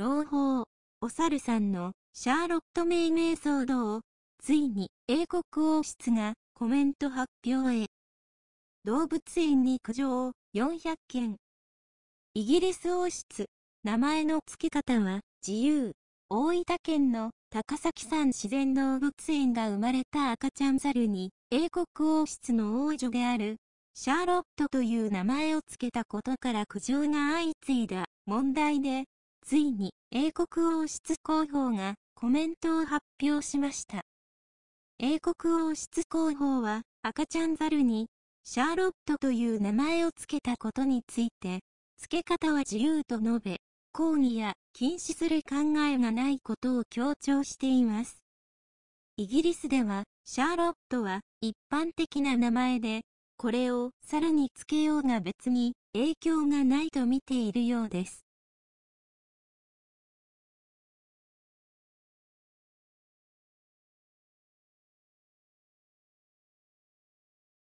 朗報、お猿さんのシャーロット命名騒動、ついに英国王室がコメント発表へ。動物園に苦情400件。イギリス王室、名前の付け方は自由。大分県の高崎山自然動物園が生まれた赤ちゃん猿に、英国王室の王女である、シャーロットという名前を付けたことから苦情が相次いだ問題で、ついに英国王室広報がコメントを発表しました。英国王室広報は赤ちゃん猿にシャーロットという名前を付けたことについて、付け方は自由と述べ、抗議や禁止する考えがないことを強調しています。イギリスではシャーロットは一般的な名前で、これをさらに付けようが別に影響がないと見ているようです。